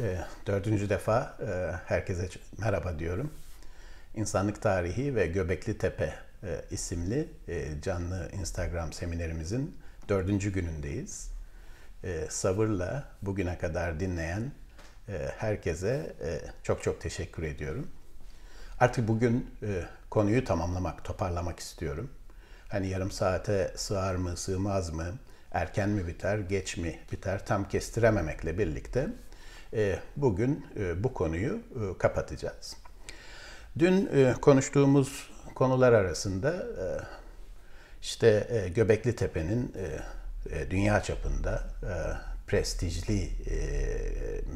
e, dördüncü defa e, herkese merhaba diyorum. İnsanlık Tarihi ve Göbekli Tepe e, isimli e, canlı Instagram seminerimizin dördüncü günündeyiz. E, sabırla bugüne kadar dinleyen e, herkese e, çok çok teşekkür ediyorum. Artık bugün e, konuyu tamamlamak, toparlamak istiyorum. Hani yarım saate sığar mı, sığmaz mı, erken mi biter, geç mi biter tam kestirememekle birlikte ee, bugün e, bu konuyu e, kapatacağız. Dün e, konuştuğumuz konular arasında işte Göbekli Tepe'nin dünya çapında prestijli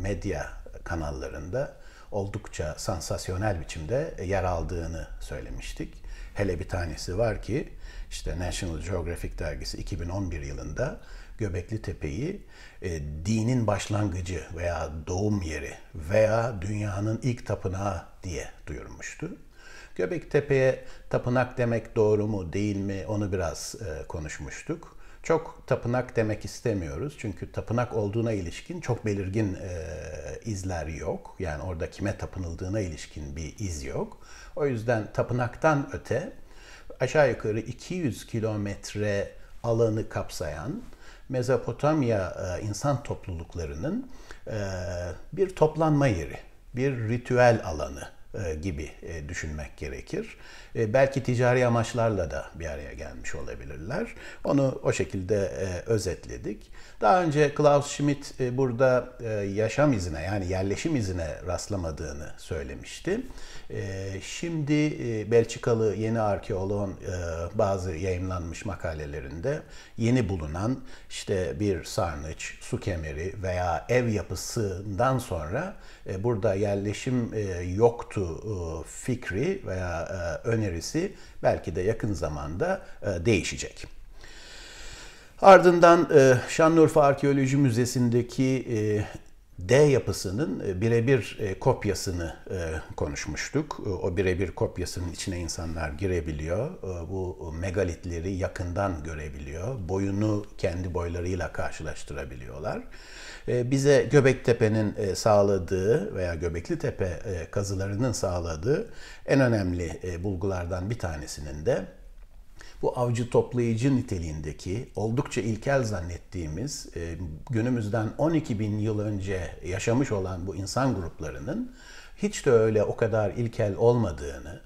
medya kanallarında oldukça sansasyonel biçimde yer aldığını söylemiştik. Hele bir tanesi var ki işte National Geographic dergisi 2011 yılında Göbekli Tepe'yi e, dinin başlangıcı veya doğum yeri veya dünyanın ilk tapınağı diye duyurmuştu. Göbek Tepe'ye tapınak demek doğru mu değil mi onu biraz e, konuşmuştuk. Çok tapınak demek istemiyoruz çünkü tapınak olduğuna ilişkin çok belirgin e, izler yok. Yani orada kime tapınıldığına ilişkin bir iz yok. O yüzden tapınaktan öte aşağı yukarı 200 kilometre alanı kapsayan Mezopotamya e, insan topluluklarının e, bir toplanma yeri, bir ritüel alanı e, gibi düşünmek gerekir. Belki ticari amaçlarla da bir araya gelmiş olabilirler. Onu o şekilde özetledik. Daha önce Klaus Schmidt burada yaşam izine yani yerleşim izine rastlamadığını söylemişti. Ee, şimdi e, Belçikalı yeni arkeologun e, bazı yayınlanmış makalelerinde yeni bulunan işte bir sarnıç, su kemeri veya ev yapısından sonra e, burada yerleşim yoktu fikri veya önerisi belki de yakın zamanda değişecek. Ardından Şanlıurfa Arkeoloji Müzesi'ndeki D yapısının e, birebir e, kopyasını e, konuşmuştuk. O birebir kopyasının içine insanlar girebiliyor. Bu megalitleri yakından görebiliyor. Boyunu kendi boylarıyla karşılaştırabiliyorlar. Bize Göbektepe'nin sağladığı veya Göbekli Tepe kazılarının sağladığı en önemli bulgulardan bir tanesinin de bu avcı toplayıcı niteliğindeki oldukça ilkel zannettiğimiz e, günümüzden 12 bin yıl önce yaşamış olan bu insan gruplarının hiç de öyle o kadar ilkel olmadığını,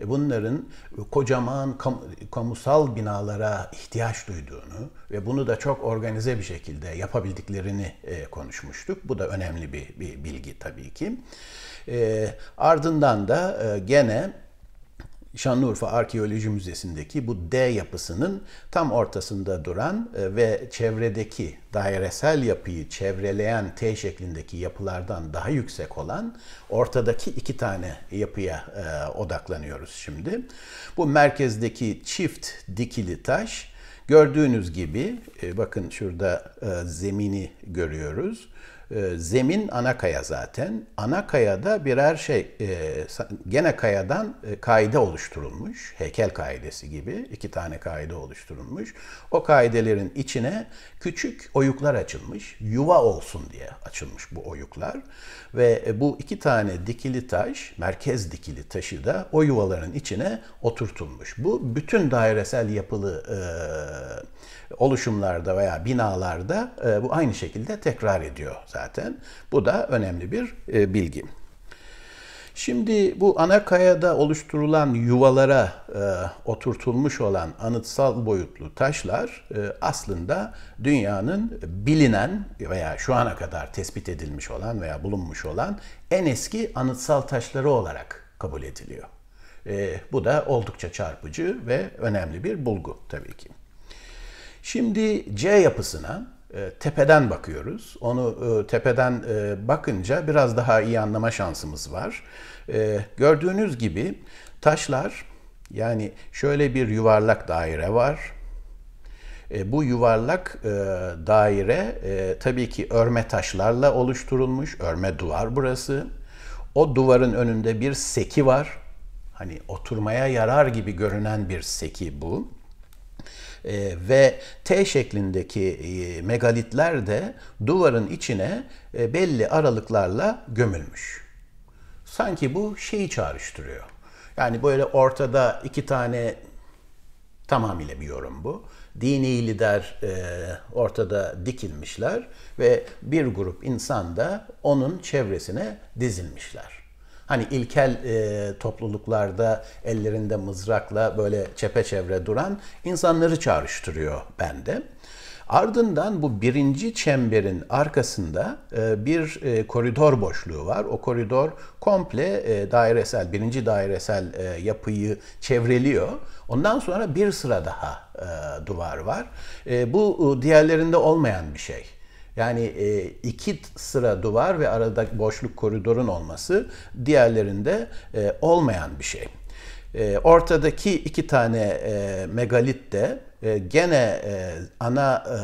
e, bunların kocaman kam kamusal binalara ihtiyaç duyduğunu ve bunu da çok organize bir şekilde yapabildiklerini e, konuşmuştuk. Bu da önemli bir, bir bilgi tabii ki. E, ardından da e, gene Şanlıurfa Arkeoloji Müzesi'ndeki bu D yapısının tam ortasında duran e, ve çevredeki dairesel yapıyı çevreleyen T şeklindeki yapılardan daha yüksek olan ortadaki iki tane yapıya e, odaklanıyoruz şimdi. Bu merkezdeki çift dikili taş Gördüğünüz gibi e, bakın şurada zemini görüyoruz. Ee, zemin Anakaya zaten. Ana kayada birer şey, e, gene kayadan e, kaide oluşturulmuş. Heykel kaidesi gibi iki tane kaide oluşturulmuş. O kaidelerin içine küçük oyuklar açılmış. Yuva olsun diye açılmış bu oyuklar. Ve e, bu iki tane dikili taş, merkez dikili taşı da o yuvaların içine oturtulmuş. Bu bütün dairesel yapılı e, oluşumlarda veya binalarda e, bu aynı şekilde tekrar ediyor zaten. Bu da önemli bir e, bilgi. Şimdi bu ana kayada oluşturulan yuvalara e, oturtulmuş olan anıtsal boyutlu taşlar e, aslında dünyanın bilinen veya şu ana kadar tespit edilmiş olan veya bulunmuş olan en eski anıtsal taşları olarak kabul ediliyor. E, bu da oldukça çarpıcı ve önemli bir bulgu tabii ki. Şimdi C yapısına e, tepeden bakıyoruz. Onu e, tepeden e, bakınca biraz daha iyi anlama şansımız var. Gördüğünüz gibi taşlar yani şöyle bir yuvarlak daire var. Bu yuvarlak daire tabii ki örme taşlarla oluşturulmuş. Örme duvar burası. O duvarın önünde bir seki var. Hani oturmaya yarar gibi görünen bir seki bu. E, ve T şeklindeki e, megalitler de duvarın içine e, belli aralıklarla gömülmüş. Sanki bu şeyi çağrıştırıyor. Yani böyle ortada iki tane tamamıyla bir yorum bu. Dini lider e, ortada dikilmişler ve bir grup insan da onun çevresine dizilmişler. Hani ilkel e, topluluklarda ellerinde mızrakla böyle çepeçevre duran insanları çağrıştırıyor bende. Ardından bu birinci çemberin arkasında e, bir e, koridor boşluğu var. O koridor komple e, dairesel, birinci dairesel yapıyı çevreliyor. Ondan sonra bir sıra daha duvar var. Bu diğerlerinde olmayan bir şey. Yani e, iki sıra duvar ve arada boşluk koridorun olması diğerlerinde e, olmayan bir şey. E, ortadaki iki tane e, megalit de e, gene e, ana e,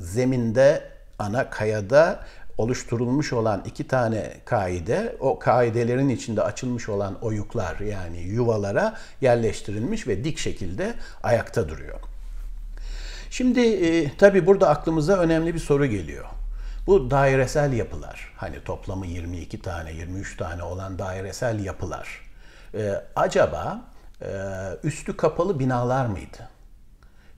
zeminde, ana kayada oluşturulmuş olan iki tane kaide, o kaidelerin içinde açılmış olan oyuklar yani yuvalara yerleştirilmiş ve dik şekilde ayakta duruyor. Şimdi e, tabii burada aklımıza önemli bir soru geliyor. Bu dairesel yapılar, hani toplamı 22 tane, 23 tane olan dairesel yapılar. E, acaba e, üstü kapalı binalar mıydı?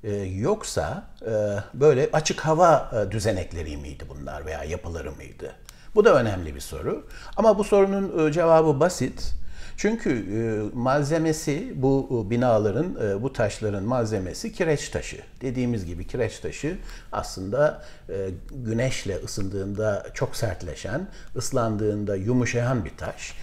E, yoksa e, böyle açık hava e, düzenekleri miydi bunlar veya yapıları mıydı? Bu da önemli bir soru. Ama bu sorunun e, cevabı basit. Çünkü e, malzemesi bu e, binaların, e, bu taşların malzemesi kireç taşı. Dediğimiz gibi kireç taşı aslında güneşle ısındığında çok sertleşen, ıslandığında yumuşayan bir taş.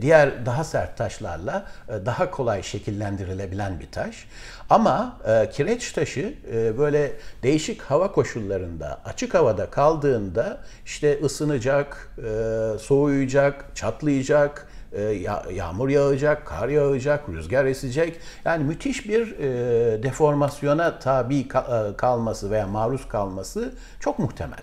diğer daha sert taşlarla daha kolay şekillendirilebilen bir taş. Ama kireç taşı böyle değişik hava koşullarında, açık havada kaldığında işte ısınacak, soğuyacak, çatlayacak, ee, yağmur yağacak, kar yağacak, rüzgar esecek. Yani müthiş bir e, deformasyona tabi e, kalması veya maruz kalması çok muhtemel.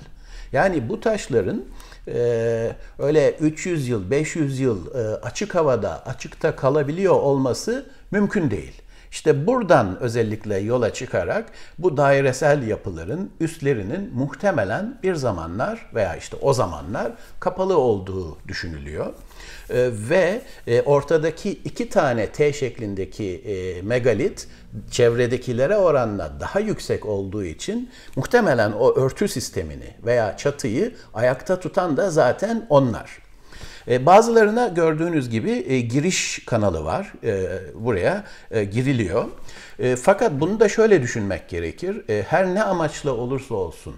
Yani bu taşların e, öyle 300 yıl, 500 yıl e, açık havada, açıkta kalabiliyor olması mümkün değil. İşte buradan özellikle yola çıkarak bu dairesel yapıların üstlerinin muhtemelen bir zamanlar veya işte o zamanlar kapalı olduğu düşünülüyor. Ee, ve e, ortadaki iki tane T şeklindeki e, megalit çevredekilere oranla daha yüksek olduğu için muhtemelen o örtü sistemini veya çatıyı ayakta tutan da zaten onlar. E, bazılarına gördüğünüz gibi giriş kanalı var. Buraya giriliyor. Fakat bunu da şöyle düşünmek gerekir. Her ne amaçla olursa olsun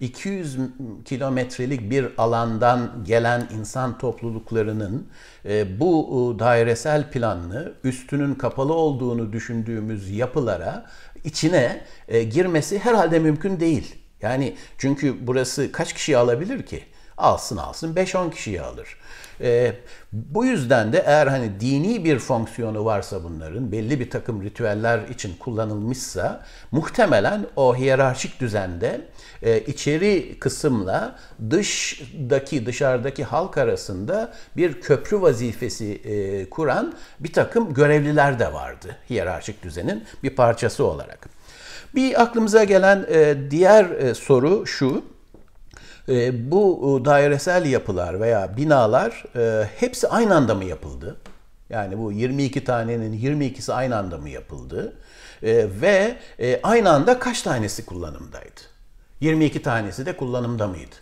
200 kilometrelik bir alandan gelen insan topluluklarının e, bu e, dairesel planlı üstünün kapalı olduğunu düşündüğümüz yapılara içine e, girmesi herhalde mümkün değil. Yani çünkü burası kaç kişi alabilir ki? alsın alsın 5-10 kişiyi alır. E, bu yüzden de eğer hani dini bir fonksiyonu varsa bunların belli bir takım ritüeller için kullanılmışsa muhtemelen o hiyerarşik düzende e, içeri kısımla dışdaki dışarıdaki halk arasında bir köprü vazifesi e, kuran bir takım görevliler de vardı hiyerarşik düzenin bir parçası olarak. Bir aklımıza gelen e, diğer e, soru şu. Ee, bu e, dairesel yapılar veya binalar e, hepsi aynı anda mı yapıldı? Yani bu 22 tanenin 22'si aynı anda mı yapıldı? Ee, ve e, aynı anda kaç tanesi kullanımdaydı? 22 tanesi de kullanımda mıydı?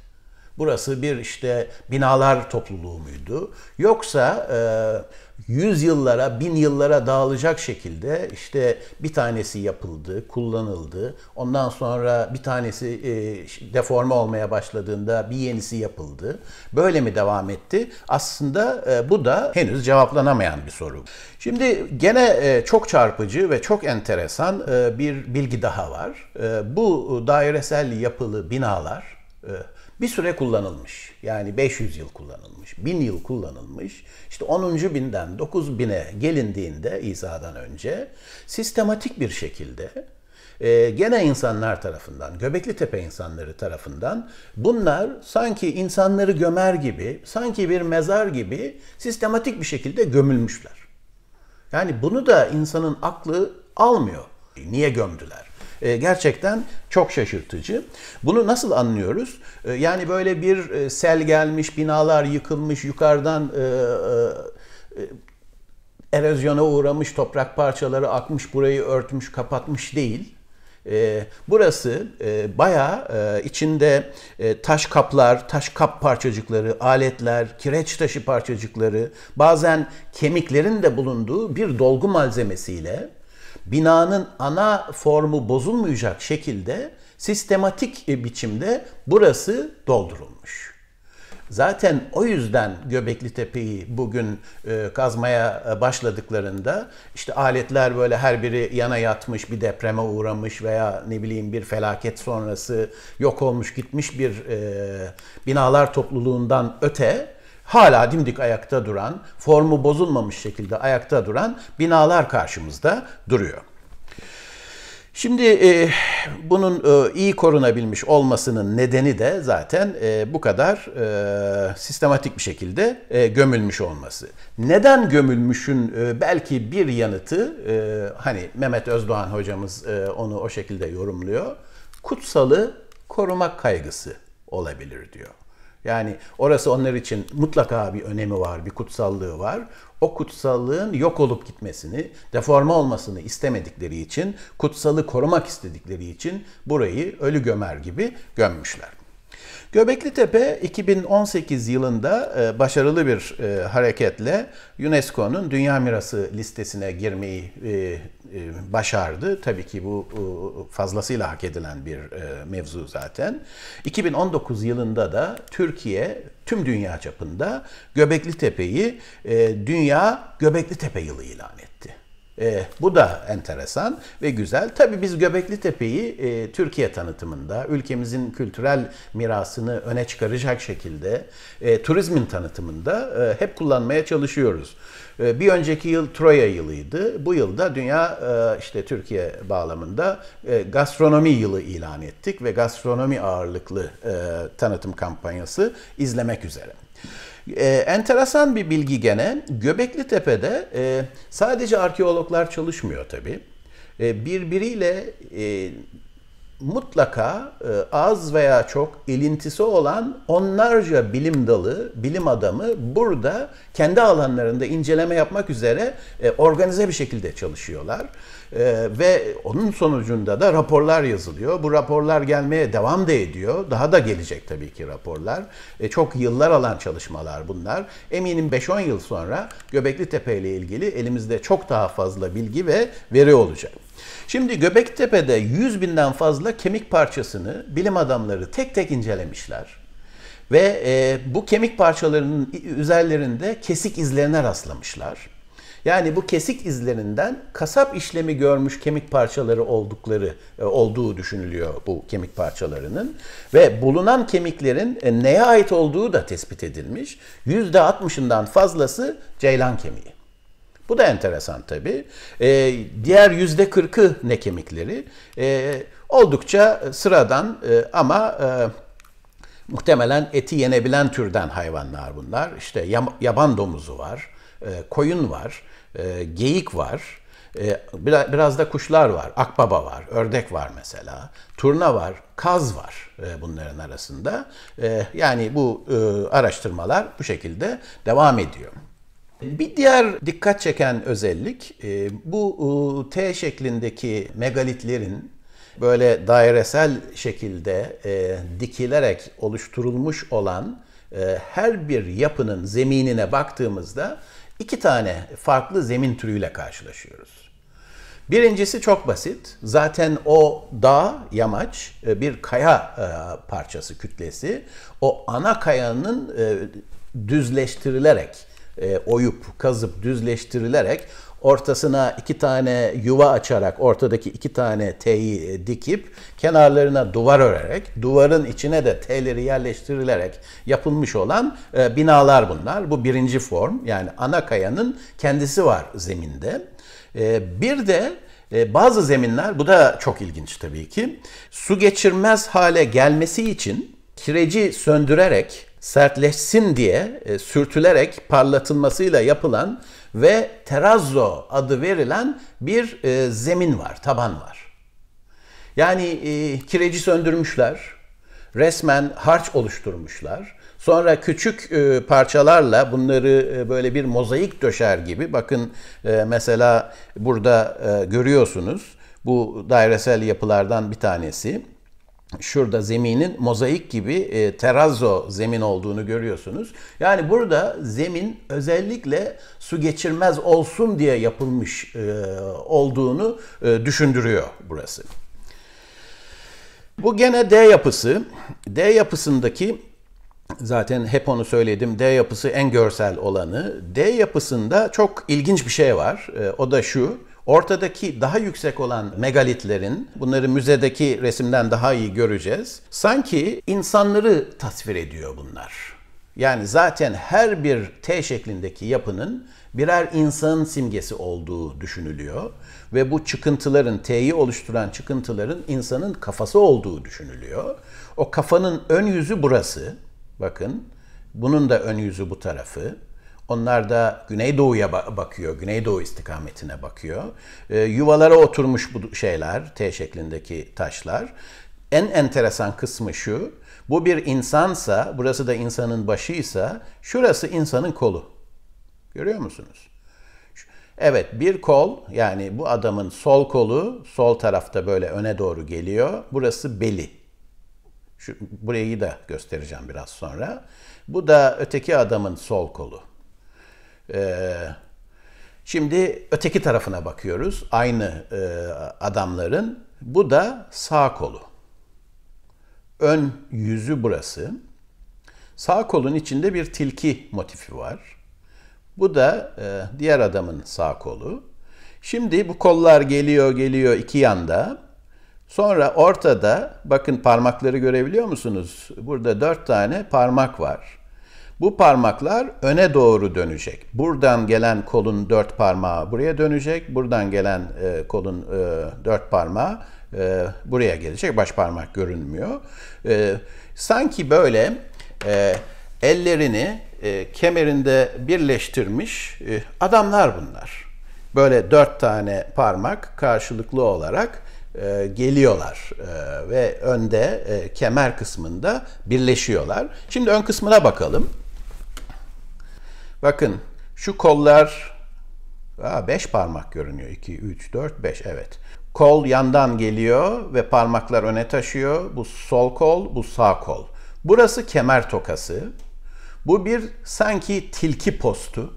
Burası bir işte binalar topluluğu muydu? Yoksa e, yüz yıllara, bin yıllara dağılacak şekilde işte bir tanesi yapıldı, kullanıldı. Ondan sonra bir tanesi e, deforme olmaya başladığında bir yenisi yapıldı. Böyle mi devam etti? Aslında e, bu da henüz cevaplanamayan bir soru. Şimdi gene e, çok çarpıcı ve çok enteresan e, bir bilgi daha var. bu dairesel yapılı binalar bir süre kullanılmış. Yani 500 yıl kullanılmış, 1000 yıl kullanılmış. İşte 10. binden 9000'e gelindiğinde İsa'dan önce sistematik bir şekilde e, gene insanlar tarafından, Göbekli Tepe insanları tarafından bunlar sanki insanları gömer gibi, sanki bir mezar gibi sistematik bir şekilde gömülmüşler. Yani bunu da insanın aklı almıyor. Niye gömdüler? E, gerçekten çok şaşırtıcı. Bunu nasıl anlıyoruz? E, yani böyle bir e, sel gelmiş, binalar yıkılmış, yukarıdan e, e, e, erozyona uğramış, toprak parçaları akmış, burayı örtmüş, kapatmış değil. E, burası e, bayağı e, içinde e, taş kaplar, taş kap parçacıkları, aletler, kireç taşı parçacıkları, bazen kemiklerin de bulunduğu bir dolgu malzemesiyle binanın ana formu bozulmayacak şekilde sistematik e, biçimde burası doldurulmuş. Zaten o yüzden Göbekli Tepe'yi bugün e, kazmaya e, başladıklarında işte aletler böyle her biri yana yatmış, bir depreme uğramış veya ne bileyim bir felaket sonrası yok olmuş gitmiş bir binalar topluluğundan öte hala dimdik ayakta duran, formu bozulmamış şekilde ayakta duran binalar karşımızda duruyor. Şimdi e, bunun e, iyi korunabilmiş olmasının nedeni de zaten e, bu kadar e, sistematik bir şekilde e, gömülmüş olması. Neden gömülmüşün e, belki bir yanıtı e, hani Mehmet Özdoğan hocamız e, onu o şekilde yorumluyor. Kutsalı korumak kaygısı olabilir diyor. Yani orası onlar için mutlaka bir önemi var, bir kutsallığı var. O kutsallığın yok olup gitmesini, deforma olmasını istemedikleri için, kutsalı korumak istedikleri için burayı ölü gömer gibi gömmüşler. Göbekli Tepe 2018 yılında e, başarılı bir e, hareketle UNESCO'nun Dünya Mirası listesine girmeyi e, başardı. Tabii ki bu fazlasıyla hak edilen bir mevzu zaten. 2019 yılında da Türkiye tüm dünya çapında Göbekli Tepe'yi Dünya Göbekli Tepe yılı ilan etti. E, bu da enteresan ve güzel. Tabii biz Göbekli Tepe'yi e, Türkiye tanıtımında, ülkemizin kültürel mirasını öne çıkaracak şekilde e, turizmin tanıtımında e, hep kullanmaya çalışıyoruz. Ee, bir önceki yıl Troya yılıydı. Bu yılda dünya e, işte Türkiye bağlamında e, gastronomi yılı ilan ettik ve gastronomi ağırlıklı e, tanıtım kampanyası izlemek üzere. E, enteresan bir bilgi gene Göbekli Tepe'de e, sadece arkeologlar çalışmıyor tabii birbiriyle mutlaka e, az veya çok ilintisi olan onlarca bilim dalı, bilim adamı burada kendi alanlarında inceleme yapmak üzere e, organize bir şekilde çalışıyorlar. E, ve onun sonucunda da raporlar yazılıyor. Bu raporlar gelmeye devam da ediyor. Daha da gelecek tabii ki raporlar. çok yıllar alan çalışmalar bunlar. Eminim 5-10 yıl sonra Göbekli Tepe ile ilgili elimizde çok daha fazla bilgi ve veri olacak. Şimdi Göbektepe'de 100 binden fazla kemik parçasını bilim adamları tek tek incelemişler. Ve e, bu kemik parçalarının üzerlerinde kesik izlerine rastlamışlar. Yani bu kesik izlerinden kasap işlemi görmüş kemik parçaları oldukları e, olduğu düşünülüyor bu kemik parçalarının ve bulunan kemiklerin e, neye ait olduğu da tespit edilmiş. %60'ından fazlası ceylan kemiği. Bu da enteresan tabii. E, diğer yüzde kırkı ne kemikleri. E, oldukça sıradan e, ama e, muhtemelen eti yenebilen türden hayvanlar bunlar. İşte yaban domuzu var, e, koyun var, e, geyik var. E, biraz, da kuşlar var, akbaba var, ördek var mesela, turna var, kaz var e, bunların arasında. E, yani bu araştırmalar bu şekilde devam ediyor. Bir diğer dikkat çeken özellik e, bu e, T şeklindeki megalitlerin böyle dairesel şekilde e, dikilerek oluşturulmuş olan her bir yapının zeminine baktığımızda iki tane farklı zemin türüyle karşılaşıyoruz. Birincisi çok basit. Zaten o dağ, yamaç bir kaya parçası, kütlesi. O ana kayanın düzleştirilerek e, oyup kazıp düzleştirilerek ortasına iki tane yuva açarak ortadaki iki tane T'yi e, dikip kenarlarına duvar örerek duvarın içine de T'leri yerleştirilerek yapılmış olan e, binalar bunlar. Bu birinci form yani ana kayanın kendisi var zeminde. E, bir de e, bazı zeminler, bu da çok ilginç tabii ki, su geçirmez hale gelmesi için kireci söndürerek sertleşsin diye e, sürtülerek parlatılmasıyla yapılan ve terazzo adı verilen bir e, zemin var, taban var. Yani e, kireci söndürmüşler, resmen harç oluşturmuşlar. Sonra küçük e, parçalarla bunları e, böyle bir mozaik döşer gibi. Bakın e, mesela burada e, görüyorsunuz bu dairesel yapılardan bir tanesi şurada zeminin mozaik gibi e, terrazzo zemin olduğunu görüyorsunuz. Yani burada zemin özellikle su geçirmez olsun diye yapılmış e, olduğunu e, düşündürüyor burası. Bu gene D yapısı. D yapısındaki zaten hep onu söyledim. D yapısı en görsel olanı. D yapısında çok ilginç bir şey var. E, o da şu. Ortadaki daha yüksek olan megalitlerin, bunları müzedeki resimden daha iyi göreceğiz. Sanki insanları tasvir ediyor bunlar. Yani zaten her bir T şeklindeki yapının birer insan simgesi olduğu düşünülüyor ve bu çıkıntıların T'yi oluşturan çıkıntıların insanın kafası olduğu düşünülüyor. O kafanın ön yüzü burası. Bakın bunun da ön yüzü bu tarafı. Onlar da Güneydoğu'ya bakıyor, Güneydoğu istikametine bakıyor. Ee, yuvalara oturmuş bu şeyler, T şeklindeki taşlar. En enteresan kısmı şu, bu bir insansa, burası da insanın başıysa, şurası insanın kolu. Görüyor musunuz? Evet bir kol yani bu adamın sol kolu sol tarafta böyle öne doğru geliyor. Burası beli. Şu, burayı da göstereceğim biraz sonra. Bu da öteki adamın sol kolu. Ee, şimdi öteki tarafına bakıyoruz. Aynı e, adamların. Bu da sağ kolu. Ön yüzü burası. Sağ kolun içinde bir tilki motifi var. Bu da e, diğer adamın sağ kolu. Şimdi bu kollar geliyor geliyor iki yanda. Sonra ortada bakın parmakları görebiliyor musunuz? Burada dört tane parmak var. Bu parmaklar öne doğru dönecek. Buradan gelen kolun dört parmağı buraya dönecek. Buradan gelen e, kolun e, dört parmağı e, buraya gelecek. Baş parmak görünmüyor. E, sanki böyle e, ellerini e, kemerinde birleştirmiş e, adamlar bunlar. Böyle dört tane parmak karşılıklı olarak e, geliyorlar e, ve önde e, kemer kısmında birleşiyorlar. Şimdi ön kısmına bakalım. Bakın şu kollar 5 parmak görünüyor. 2, 3, 4, 5 evet. Kol yandan geliyor ve parmaklar öne taşıyor. Bu sol kol, bu sağ kol. Burası kemer tokası. Bu bir sanki tilki postu.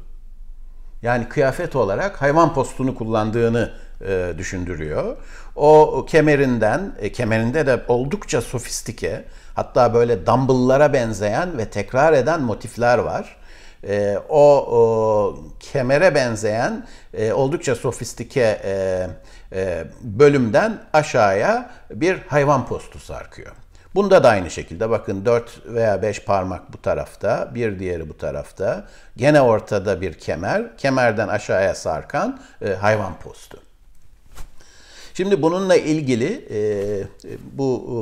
Yani kıyafet olarak hayvan postunu kullandığını e, düşündürüyor. O kemerinden, e, kemerinde de oldukça sofistike, hatta böyle dumbbell'lara benzeyen ve tekrar eden motifler var e, o, o kemere benzeyen e, oldukça sofistike e, e, bölümden aşağıya bir hayvan postu sarkıyor. Bunda da aynı şekilde bakın 4 veya 5 parmak bu tarafta, bir diğeri bu tarafta. Gene ortada bir kemer, kemerden aşağıya sarkan e, hayvan postu. Şimdi bununla ilgili e, bu e,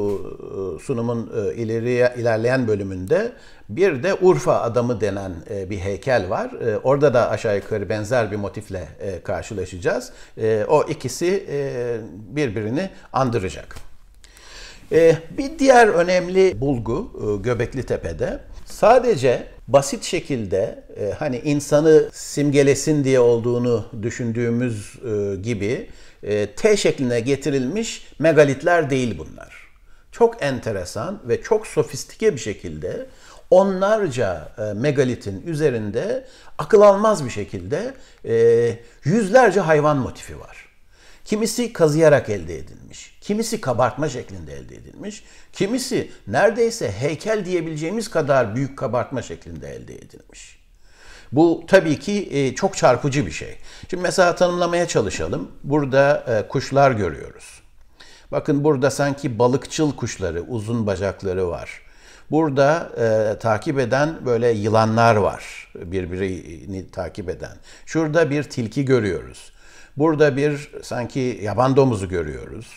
sunumun e, ileriye ilerleyen bölümünde bir de Urfa adamı denen bir heykel var. Orada da aşağı yukarı benzer bir motifle karşılaşacağız. O ikisi birbirini andıracak. Bir diğer önemli bulgu Göbekli Tepe'de sadece basit şekilde hani insanı simgelesin diye olduğunu düşündüğümüz gibi e, T şeklinde getirilmiş megalitler değil bunlar. Çok enteresan ve çok sofistike bir şekilde onlarca e, megalitin üzerinde akıl almaz bir şekilde e, yüzlerce hayvan motifi var. Kimisi kazıyarak elde edilmiş, kimisi kabartma şeklinde elde edilmiş, kimisi neredeyse heykel diyebileceğimiz kadar büyük kabartma şeklinde elde edilmiş. Bu tabii ki e, çok çarpıcı bir şey. Şimdi mesela tanımlamaya çalışalım. Burada e, kuşlar görüyoruz. Bakın burada sanki balıkçıl kuşları, uzun bacakları var. Burada e, takip eden böyle yılanlar var, birbirini takip eden. Şurada bir tilki görüyoruz. Burada bir sanki yaban domuzu görüyoruz.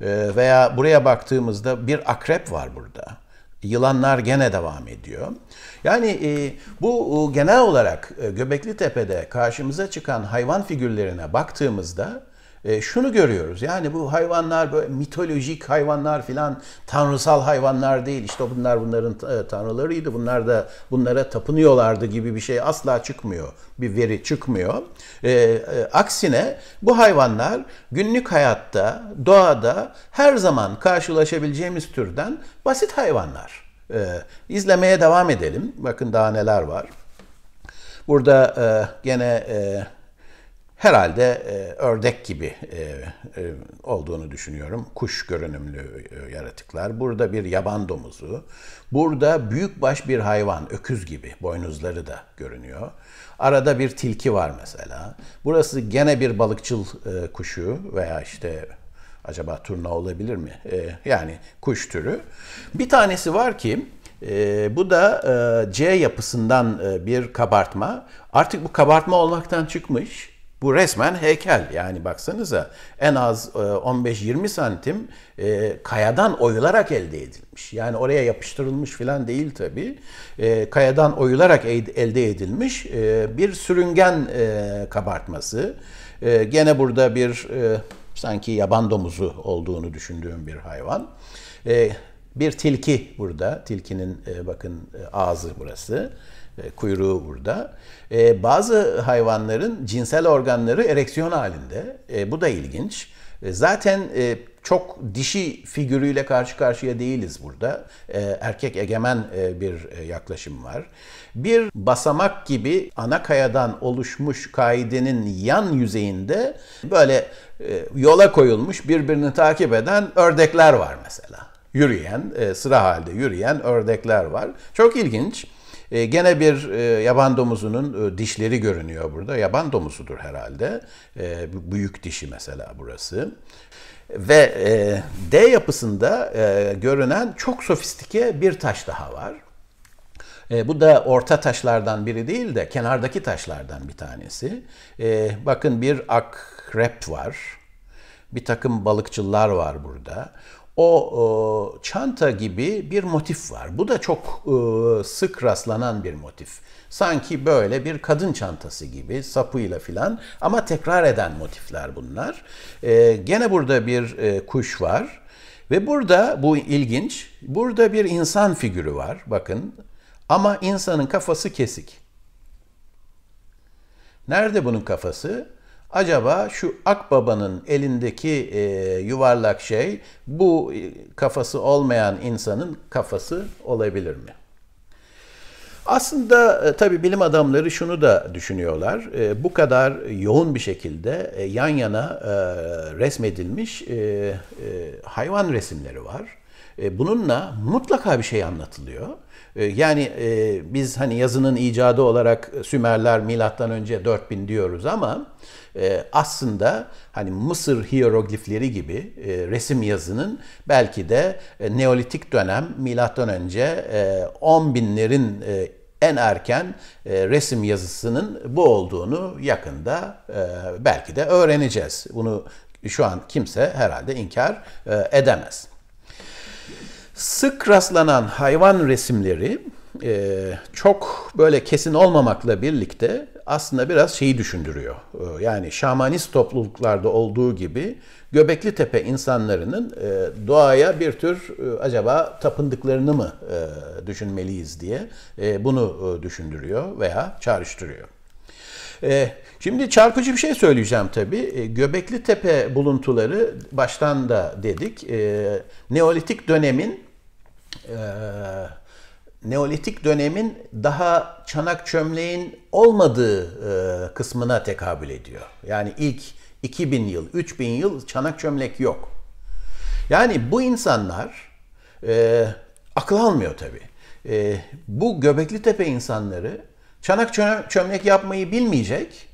E, veya buraya baktığımızda bir akrep var burada. Yılanlar gene devam ediyor. Yani e, bu e, genel olarak e, Göbekli Tepe'de karşımıza çıkan hayvan figürlerine baktığımızda e, şunu görüyoruz yani bu hayvanlar böyle mitolojik hayvanlar filan tanrısal hayvanlar değil. İşte bunlar bunların e, tanrılarıydı. Bunlar da bunlara tapınıyorlardı gibi bir şey asla çıkmıyor. Bir veri çıkmıyor. E, aksine bu hayvanlar günlük hayatta, doğada her zaman karşılaşabileceğimiz türden basit hayvanlar. E, izlemeye devam edelim. Bakın daha neler var. Burada e, gene herhalde e, ördek gibi e, e, olduğunu düşünüyorum. Kuş görünümlü e, yaratıklar. Burada bir yaban domuzu. Burada büyükbaş bir hayvan, öküz gibi boynuzları da görünüyor. Arada bir tilki var mesela. Burası gene bir balıkçıl e, kuşu veya işte acaba turna olabilir mi? E, yani kuş türü. Bir tanesi var ki e, bu da e, C yapısından e, bir kabartma. Artık bu kabartma olmaktan çıkmış bu resmen heykel yani baksanıza en az 15-20 e, santim e, kayadan oyularak elde edilmiş. Yani oraya yapıştırılmış filan değil tabii. E, kayadan oyularak elde edilmiş bir sürüngen kabartması. Gene burada bir sanki yaban domuzu olduğunu düşündüğüm bir hayvan. Bir tilki burada. Tilkinin bakın ağzı burası. E, kuyruğu burada. E, bazı hayvanların cinsel organları ereksiyon halinde. E, bu da ilginç. E, zaten e, çok dişi figürüyle karşı karşıya değiliz burada. E, erkek egemen e, bir e, yaklaşım var. Bir basamak gibi ana kayadan oluşmuş kaidenin yan yüzeyinde böyle e, yola koyulmuş birbirini takip eden ördekler var mesela. Yürüyen, e, sıra halde yürüyen ördekler var. Çok ilginç. E, gene bir e, yaban domuzunun e, dişleri görünüyor burada. Yaban domuzudur herhalde. E, büyük dişi mesela burası. Ve e, D yapısında e, görünen çok sofistike bir taş daha var. E, bu da orta taşlardan biri değil de kenardaki taşlardan bir tanesi. E, bakın bir akrep var. Bir takım balıkçılar var burada o e, çanta gibi bir motif var. Bu da çok e, sık rastlanan bir motif. Sanki böyle bir kadın çantası gibi sapıyla filan ama tekrar eden motifler bunlar. E, gene burada bir kuş var ve burada bu ilginç. Burada bir insan figürü var bakın ama insanın kafası kesik. Nerede bunun kafası? acaba şu akbabanın elindeki e, yuvarlak şey bu e, kafası olmayan insanın kafası olabilir mi? Aslında e, tabi bilim adamları şunu da düşünüyorlar. E, bu kadar yoğun bir şekilde yan yana resmedilmiş hayvan resimleri var. Bununla mutlaka bir şey anlatılıyor. Yani biz hani yazının icadı olarak Sümerler milattan önce 4000 diyoruz ama ee, aslında hani Mısır hieroglifleri gibi e, resim yazının belki de e, Neolitik dönem milattan önce 10 e, binlerin en erken resim yazısının bu olduğunu yakında belki de öğreneceğiz. Bunu şu an kimse herhalde inkar edemez. Sık rastlanan hayvan resimleri çok böyle kesin olmamakla birlikte aslında biraz şeyi düşündürüyor. Ee, yani şamanist topluluklarda olduğu gibi Göbekli Tepe insanlarının e, doğaya bir tür e, acaba tapındıklarını mı e, düşünmeliyiz diye bunu düşündürüyor veya çağrıştırıyor. Şimdi çarpıcı bir şey söyleyeceğim tabii. Göbekli Tepe buluntuları baştan da dedik. Neolitik dönemin Neolitik dönemin daha çanak çömleğin olmadığı e, kısmına tekabül ediyor. Yani ilk 2000 yıl, 3000 yıl çanak çömlek yok. Yani bu insanlar e, akıl almıyor tabii. E, bu Göbekli Tepe insanları çanak çömlek yapmayı bilmeyecek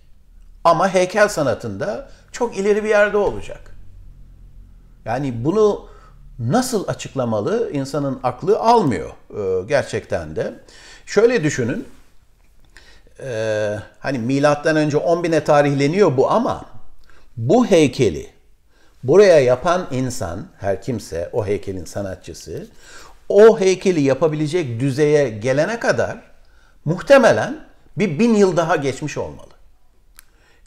ama heykel sanatında çok ileri bir yerde olacak. Yani bunu nasıl açıklamalı insanın aklı almıyor e, gerçekten de. Şöyle düşünün. E, hani milattan önce 10 bine tarihleniyor bu ama bu heykeli buraya yapan insan her kimse o heykelin sanatçısı o heykeli yapabilecek düzeye gelene kadar muhtemelen bir bin yıl daha geçmiş olmalı.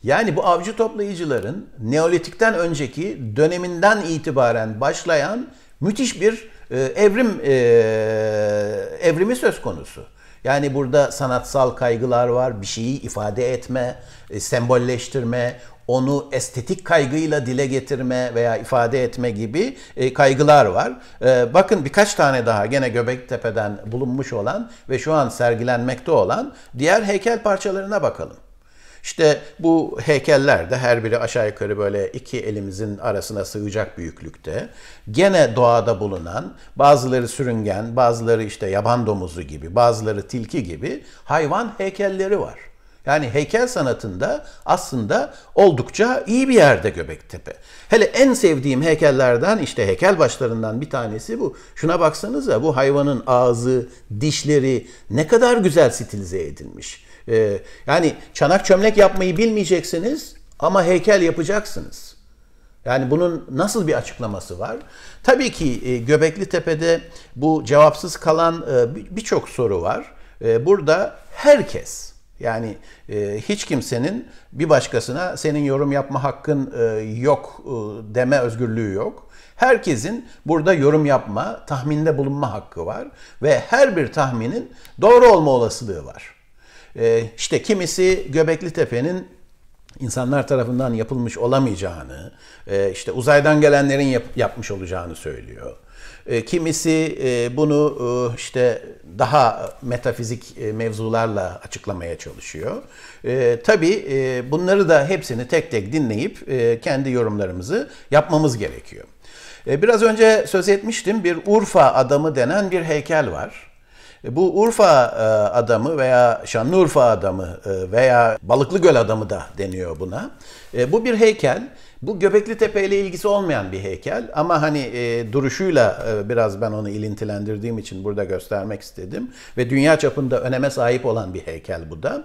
Yani bu avcı toplayıcıların Neolitik'ten önceki döneminden itibaren başlayan Müthiş bir e, evrim e, evrimi söz konusu. Yani burada sanatsal kaygılar var, bir şeyi ifade etme, e, sembolleştirme, onu estetik kaygıyla dile getirme veya ifade etme gibi e, kaygılar var. E, bakın birkaç tane daha gene Göbektepe'den bulunmuş olan ve şu an sergilenmekte olan diğer heykel parçalarına bakalım. İşte bu heykeller de her biri aşağı yukarı böyle iki elimizin arasına sığacak büyüklükte. Gene doğada bulunan bazıları sürüngen, bazıları işte yaban domuzu gibi, bazıları tilki gibi hayvan heykelleri var. Yani heykel sanatında aslında oldukça iyi bir yerde Göbektepe. Hele en sevdiğim heykellerden işte heykel başlarından bir tanesi bu. Şuna baksanıza bu hayvanın ağzı, dişleri ne kadar güzel stilize edilmiş. Ee, yani çanak çömlek yapmayı bilmeyeceksiniz ama heykel yapacaksınız. Yani bunun nasıl bir açıklaması var? Tabii ki e, Göbekli Tepe'de bu cevapsız kalan e, birçok soru var. E, burada herkes yani e, hiç kimsenin bir başkasına senin yorum yapma hakkın e, yok e, deme özgürlüğü yok. Herkesin burada yorum yapma, tahminde bulunma hakkı var ve her bir tahminin doğru olma olasılığı var. E, işte kimisi Göbekli Tepe'nin insanlar tarafından yapılmış olamayacağını, e, işte uzaydan gelenlerin yap, yapmış olacağını söylüyor. E, kimisi e, bunu işte daha metafizik mevzularla açıklamaya çalışıyor. E, tabii bunları da hepsini tek tek dinleyip kendi yorumlarımızı yapmamız gerekiyor. biraz önce söz etmiştim bir Urfa adamı denen bir heykel var. E, bu Urfa e, adamı veya Şanlıurfa adamı e, veya Balıklı Göl adamı da deniyor buna. Bu bir heykel. Bu Göbekli Tepe ile ilgisi olmayan bir heykel ama hani e, duruşuyla e, biraz ben onu ilintilendirdiğim için burada göstermek istedim. Ve dünya çapında öneme sahip olan bir heykel bu da.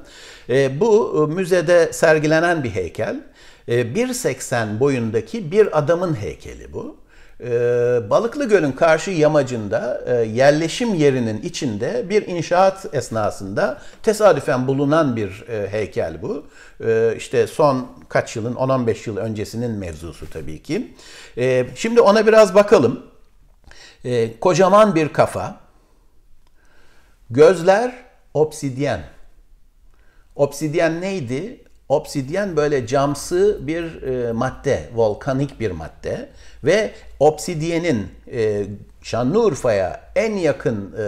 E, bu müzede sergilenen bir heykel. E, 1.80 boyundaki bir adamın heykeli bu. Ee, Balıklı Göl'ün karşı yamacında e, yerleşim yerinin içinde bir inşaat esnasında tesadüfen bulunan bir e, heykel bu. Ee, işte son kaç yılın 10-15 yıl öncesinin mevzusu tabii ki. Ee, şimdi ona biraz bakalım. Kocaman bir kafa, gözler obsidyen. Obsidyen neydi? Obsidyen böyle camsı bir e, madde, volkanik bir madde ve obsidyenin e, Şanlıurfa'ya en yakın e,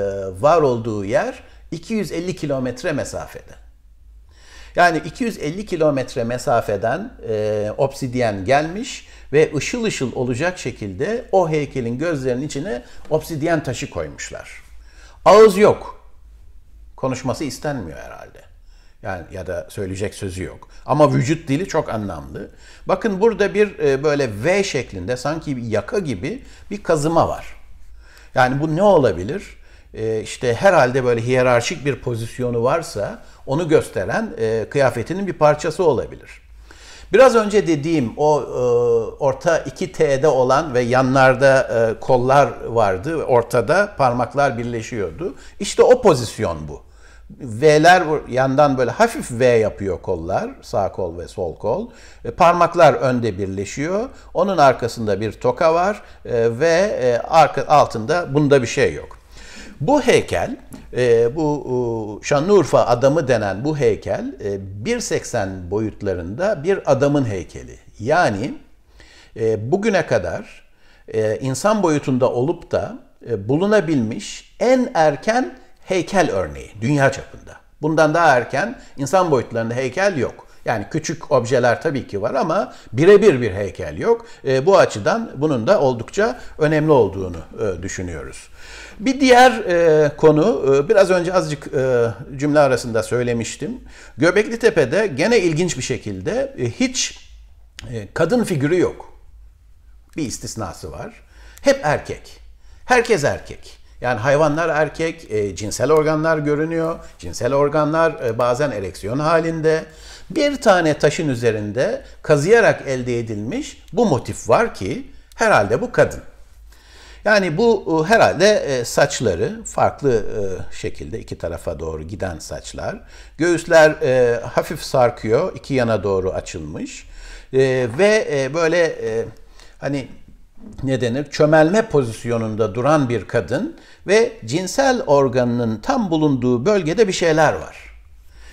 var olduğu yer 250 kilometre mesafede. Yani 250 kilometre mesafeden e, obsidyen gelmiş ve ışıl ışıl olacak şekilde o heykelin gözlerinin içine obsidyen taşı koymuşlar. Ağız yok. Konuşması istenmiyor herhalde. Yani ya da söyleyecek sözü yok. Ama vücut dili çok anlamlı. Bakın burada bir e, böyle V şeklinde sanki bir yaka gibi bir kazıma var. Yani bu ne olabilir? E, işte herhalde böyle hiyerarşik bir pozisyonu varsa onu gösteren e, kıyafetinin bir parçası olabilir. Biraz önce dediğim o orta iki T'de olan ve yanlarda kollar vardı. Ortada parmaklar birleşiyordu. İşte o pozisyon bu. V'ler yandan böyle hafif V yapıyor kollar, sağ kol ve sol kol. E, parmaklar önde birleşiyor. Onun arkasında bir toka var e, ve e, arka, altında bunda bir şey yok. Bu heykel, e, bu e, Şanlıurfa adamı denen bu heykel e, 1.80 boyutlarında bir adamın heykeli. Yani e, bugüne kadar e, insan boyutunda olup da e, bulunabilmiş en erken heykel örneği dünya çapında. Bundan daha erken insan boyutlarında heykel yok. Yani küçük objeler tabii ki var ama birebir bir heykel yok. E, bu açıdan bunun da oldukça önemli olduğunu e, düşünüyoruz. Bir diğer e, konu, e, biraz önce azıcık e, cümle arasında söylemiştim. Göbekli Tepe'de gene ilginç bir şekilde e, hiç e, kadın figürü yok. Bir istisnası var. Hep erkek. Herkes erkek. Yani hayvanlar erkek, e, cinsel organlar görünüyor. Cinsel organlar e, bazen ereksiyon halinde. Bir tane taşın üzerinde kazıyarak elde edilmiş bu motif var ki herhalde bu kadın. Yani bu e, herhalde e, saçları farklı e, şekilde iki tarafa doğru giden saçlar. Göğüsler hafif sarkıyor, iki yana doğru açılmış ve böyle hani ne denir çömelme pozisyonunda duran bir kadın ve cinsel organının tam bulunduğu bölgede bir şeyler var.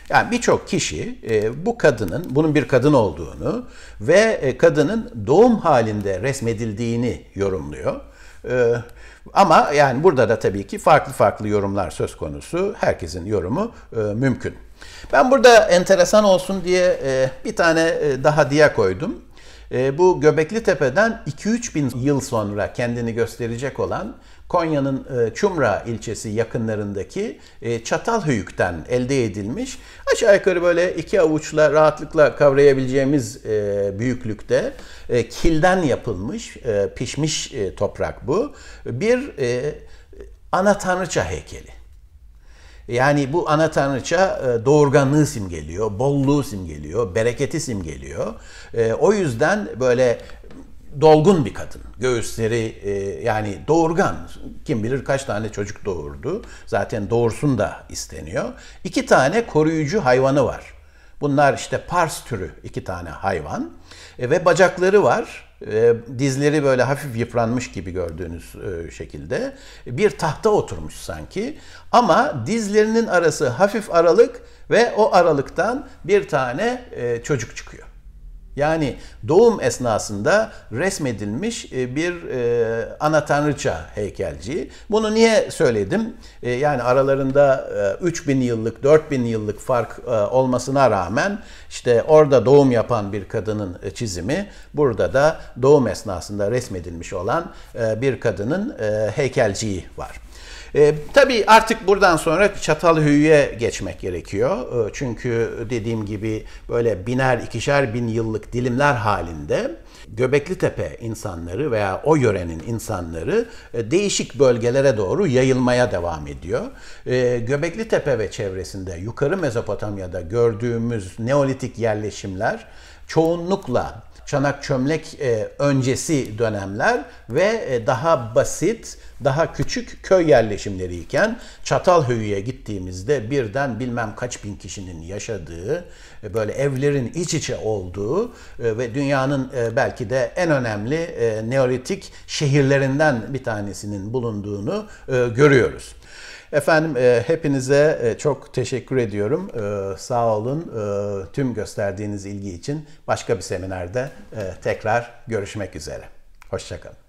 Yani birçok kişi e, bu kadının, bunun bir kadın olduğunu ve e, kadının doğum halinde resmedildiğini yorumluyor. E, ama yani burada da tabii ki farklı farklı yorumlar söz konusu. Herkesin yorumu mümkün. Ben burada enteresan olsun diye bir tane daha diye koydum. Ee, bu Göbekli Tepe'den 2-3 bin yıl sonra kendini gösterecek olan Konya'nın e, Çumra ilçesi yakınlarındaki e, Çatalhöyük'ten elde edilmiş aşağı yukarı böyle iki avuçla rahatlıkla kavrayabileceğimiz e, büyüklükte e, kilden yapılmış pişmiş toprak bu. Bir ana tanrıça heykeli. Yani bu ana tanrıça e, doğurganlığı simgeliyor, bolluğu simgeliyor, bereketi simgeliyor. E, o yüzden böyle dolgun bir kadın. Göğüsleri e, yani doğurgan. Kim bilir kaç tane çocuk doğurdu. Zaten doğursun da isteniyor. İki tane koruyucu hayvanı var. Bunlar işte pars türü iki tane hayvan ve bacakları var e, dizleri böyle hafif yıpranmış gibi gördüğünüz e, şekilde bir tahta oturmuş sanki ama dizlerinin arası hafif aralık ve o aralıktan bir tane e, çocuk çıkıyor. Yani doğum esnasında resmedilmiş e, bir e, ana tanrıça heykelciği. Bunu niye söyledim? E, yani aralarında 3000 yıllık, 4000 yıllık fark olmasına rağmen işte orada doğum yapan bir kadının çizimi, burada da doğum esnasında resmedilmiş olan bir kadının heykelciği var. E, tabii artık buradan sonra Çatalhöyük'e geçmek gerekiyor. E, çünkü dediğim gibi böyle biner ikişer bin yıllık dilimler halinde Göbekli Tepe insanları veya o yörenin insanları e, değişik bölgelere doğru yayılmaya devam ediyor. Ee, Göbekli Tepe ve çevresinde yukarı Mezopotamya'da gördüğümüz Neolitik yerleşimler çoğunlukla çanak çömlek e, öncesi dönemler ve e, daha basit, daha küçük köy yerleşimleriyken Çatalhöyü'ye gittiğimizde birden bilmem kaç bin kişinin yaşadığı, e, böyle evlerin iç içe olduğu e, ve dünyanın e, belki de en önemli e, neolitik şehirlerinden bir tanesinin bulunduğunu e, görüyoruz. Efendim e, hepinize e, çok teşekkür ediyorum. E, sağ olun e, tüm gösterdiğiniz ilgi için. Başka bir seminerde e, tekrar görüşmek üzere. Hoşçakalın.